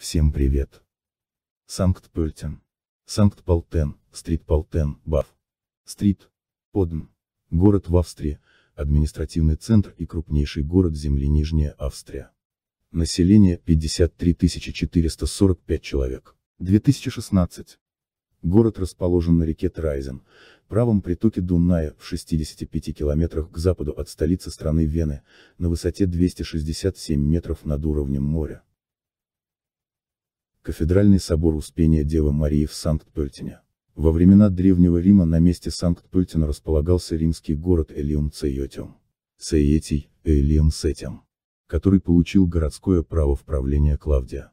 Всем привет. Санкт-Пölten. Санкт-Полтен, Стрит-Полтен, Баф. Стрит. Подм. Город в Австрии, административный центр и крупнейший город земли Нижняя Австрия. Население 53 445 человек. 2016. Город расположен на реке Трайзен, правом притоке Дуная, в 65 километрах к западу от столицы страны Вены, на высоте 267 метров над уровнем моря. Кафедральный собор Успения Девы Марии в Санкт-Пölтене. Во времена Древнего Рима на месте Санкт-Пölтена располагался римский город Элиум Цейотиум. Цейетий, Элиум Сетиум. Который получил городское право в правление Клавдия.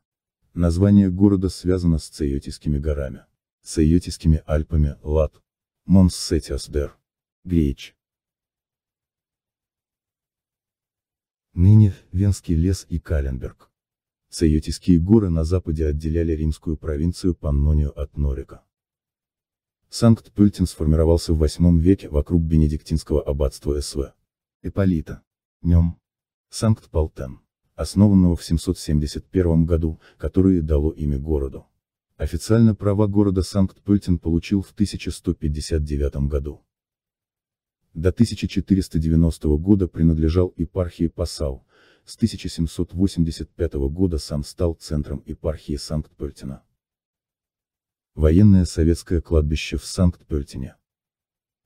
Название города связано с Цейотийскими горами. Цейотийскими Альпами, Лат. Дер, Греч. Ныне, Венский лес и Каленберг. Сайотийские горы на западе отделяли римскую провинцию Паннонию от Норика. Санкт-Пультин сформировался в VIII веке вокруг бенедиктинского аббатства СВ. Эполита. Нем. санкт полтен Основанного в 771 году, которое дало имя городу. Официально права города Санкт-Пультин получил в 1159 году. До 1490 года принадлежал епархии Пасау, с 1785 года сам стал центром епархии Санкт-Пölтена. Военное советское кладбище в Санкт-Пölтене.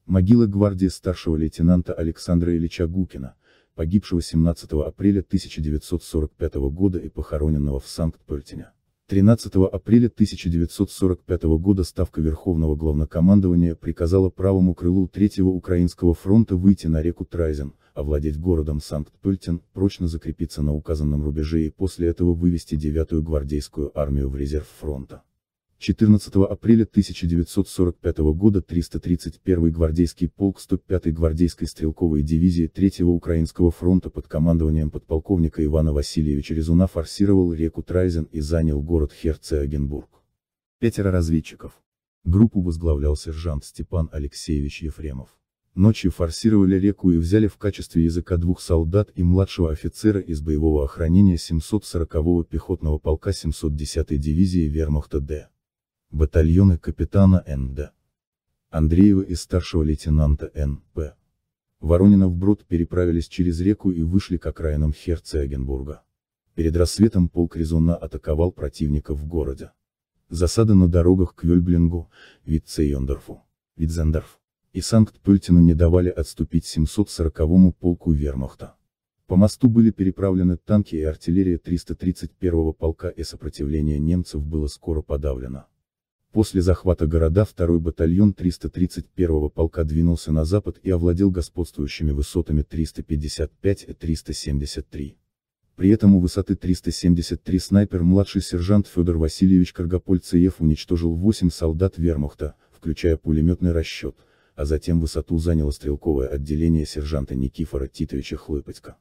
Могила гвардии старшего лейтенанта Александра Ильича Гукина, погибшего 17 апреля 1945 года и похороненного в Санкт-Пölтене. 13 апреля 1945 года Ставка Верховного Главнокомандования приказала правому крылу Третьего Украинского фронта выйти на реку Трайзен, овладеть городом Санкт-Пыльтин, прочно закрепиться на указанном рубеже и после этого вывести 9-ю гвардейскую армию в резерв фронта. 14 апреля 1945 года 331-й гвардейский полк 105-й гвардейской стрелковой дивизии 3-го Украинского фронта под командованием подполковника Ивана Васильевича Резуна форсировал реку Трайзен и занял город Херцеогенбург. Пятеро разведчиков. Группу возглавлял сержант Степан Алексеевич Ефремов. Ночью форсировали реку и взяли в качестве языка двух солдат и младшего офицера из боевого охранения 740-го пехотного полка 710-й дивизии вермахта Д. Батальоны капитана Н.Д. Андреева и старшего лейтенанта Н.П. Воронина вброд переправились через реку и вышли к окраинам Херцегенбурга. Перед рассветом полк Резуна атаковал противника в городе. Засада на дорогах к Вельблингу, Витцейондорфу, Витзендорф и санкт пультину не давали отступить 740-му полку вермахта. По мосту были переправлены танки и артиллерия 331-го полка и сопротивление немцев было скоро подавлено. После захвата города второй батальон 331-го полка двинулся на запад и овладел господствующими высотами 355 и 373. При этом у высоты 373 снайпер младший сержант Федор Васильевич каргополь уничтожил 8 солдат вермахта, включая пулеметный расчет, а затем высоту заняло стрелковое отделение сержанта Никифора Титовича Хлыпотько.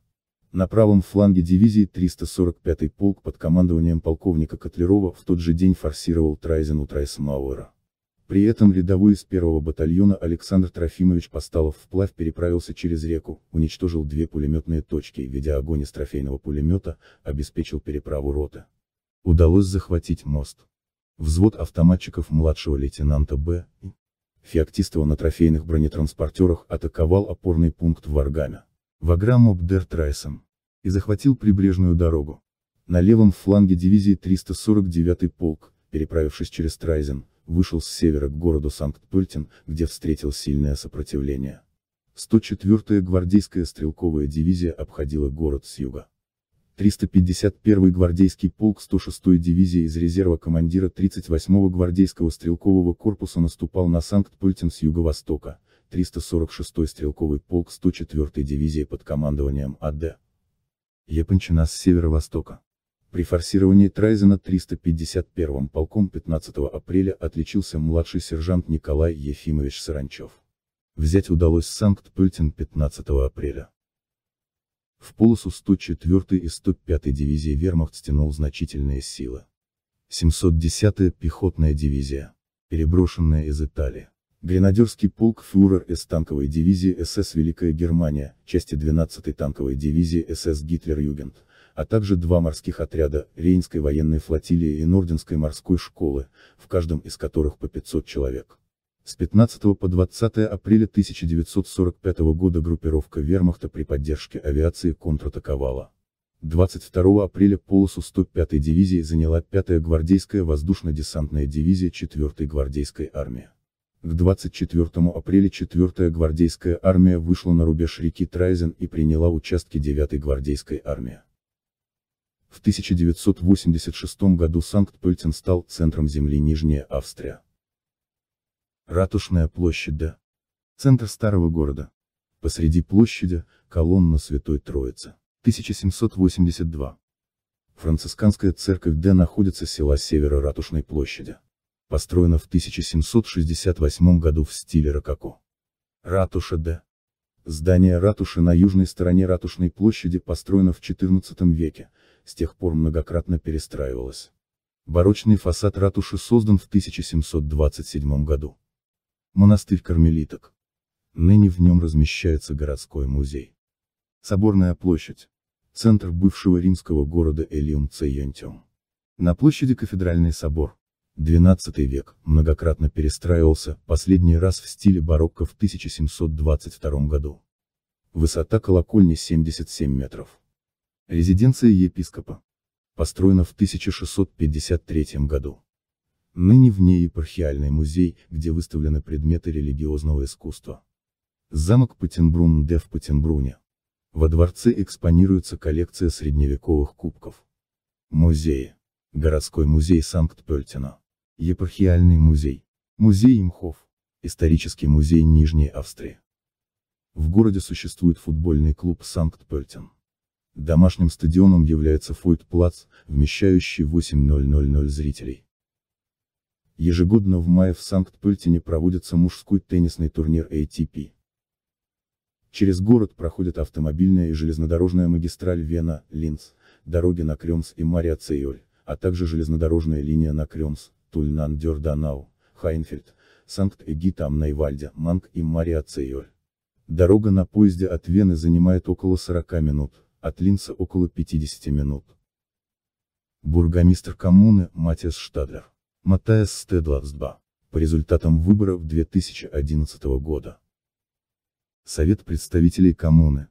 На правом фланге дивизии 345-й полк под командованием полковника Котлерова в тот же день форсировал Трайзену Трайсмауэра. При этом рядовой из первого батальона Александр Трофимович Посталов вплавь переправился через реку, уничтожил две пулеметные точки и, ведя огонь из трофейного пулемета, обеспечил переправу роты. Удалось захватить мост. Взвод автоматчиков младшего лейтенанта Б. Феоктистова на трофейных бронетранспортерах атаковал опорный пункт в Варгаме, Ваграм обдер Трайсом, и захватил прибрежную дорогу. На левом фланге дивизии 349-й полк, переправившись через Трайзен, вышел с севера к городу Санкт-Пультин, где встретил сильное сопротивление. 104-я гвардейская стрелковая дивизия обходила город с юга. 351-й гвардейский полк 106-й дивизии из резерва командира 38-го гвардейского стрелкового корпуса наступал на Санкт-Пультин с юго-востока, 346-й стрелковый полк 104-й дивизии под командованием АД. Япончина с северо-востока. При форсировании Трайзена 351-м полком 15 апреля отличился младший сержант Николай Ефимович Саранчев. Взять удалось Санкт-Пультин 15 апреля. В полосу 104 и 105 дивизии вермахт стянул значительные силы. 710-я пехотная дивизия, переброшенная из Италии. Гренадерский полк фюрер из танковой дивизии СС Великая Германия, части 12-й танковой дивизии СС Гитлер-Югенд, а также два морских отряда Рейнской военной флотилии и Норденской морской школы, в каждом из которых по 500 человек. С 15 по 20 апреля 1945 года группировка вермахта при поддержке авиации контратаковала. 22 апреля полосу 105-й дивизии заняла 5-я гвардейская воздушно-десантная дивизия 4-й гвардейской армии. К 24 апреля 4-я гвардейская армия вышла на рубеж реки Трайзен и приняла участки 9-й гвардейской армии. В 1986 году Санкт-Пölten стал центром земли Нижняя Австрия. Ратушная площадь Д. Центр старого города. Посреди площади, колонна Святой Троицы. 1782. Францисканская церковь Д находится села севера Ратушной площади. Построена в 1768 году в стиле рококо. Ратуша Д. Здание ратуши на южной стороне Ратушной площади построено в XIV веке, с тех пор многократно перестраивалось. Барочный фасад ратуши создан в 1727 году. Монастырь кармелиток. Ныне в нем размещается городской музей. Соборная площадь. Центр бывшего римского города Элиум Цейентиум. На площади Кафедральный собор. XII век, многократно перестраивался, последний раз в стиле барокко в 1722 году. Высота колокольни 77 метров. Резиденция епископа. Построена в 1653 году. Ныне в ней епархиальный музей, где выставлены предметы религиозного искусства. Замок Патенбрун-Де в Патенбруне. Во дворце экспонируется коллекция средневековых кубков. Музеи. Городской музей Санкт-Пельтина. Епархиальный музей. Музей имхов. Исторический музей Нижней Австрии. В городе существует футбольный клуб Санкт-Пельтин. Домашним стадионом является Фойт-Плац, вмещающий 8000 зрителей. Ежегодно в мае в санкт пультине проводится мужской теннисный турнир ATP. Через город проходят автомобильная и железнодорожная магистраль Вена, Линц, дороги на Кремс и Мариацеоль, а также железнодорожная линия на Кремс, Тульнан Дёрданау, Хайнфельд, Санкт-Эгита Амнайвальде, Манг и Мариацеоль. Дорога на поезде от Вены занимает около 40 минут, от Линца около 50 минут. Бургомистр коммуны Матиас Штадлер Матайс Т-22, по результатам выборов 2011 года. Совет представителей коммуны.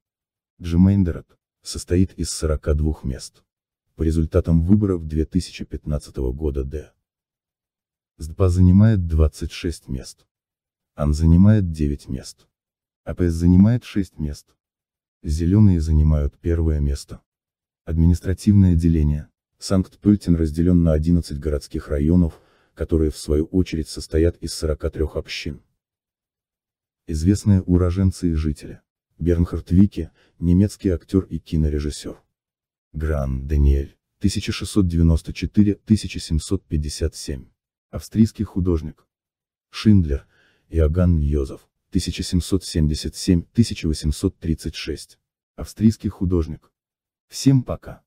Джемейндерат, состоит из 42 мест. По результатам выборов 2015 года Д. СДПА занимает 26 мест. АН занимает 9 мест. АПС занимает 6 мест. Зеленые занимают первое место. Административное деление. Санкт-Пölten разделен на 11 городских районов, которые в свою очередь состоят из 43 общин. Известные уроженцы и жители. Бернхард Вики, немецкий актер и кинорежиссер. Гран Даниэль, 1694-1757. Австрийский художник. Шиндлер, Иоганн Йозеф, 1777-1836. Австрийский художник. Всем пока.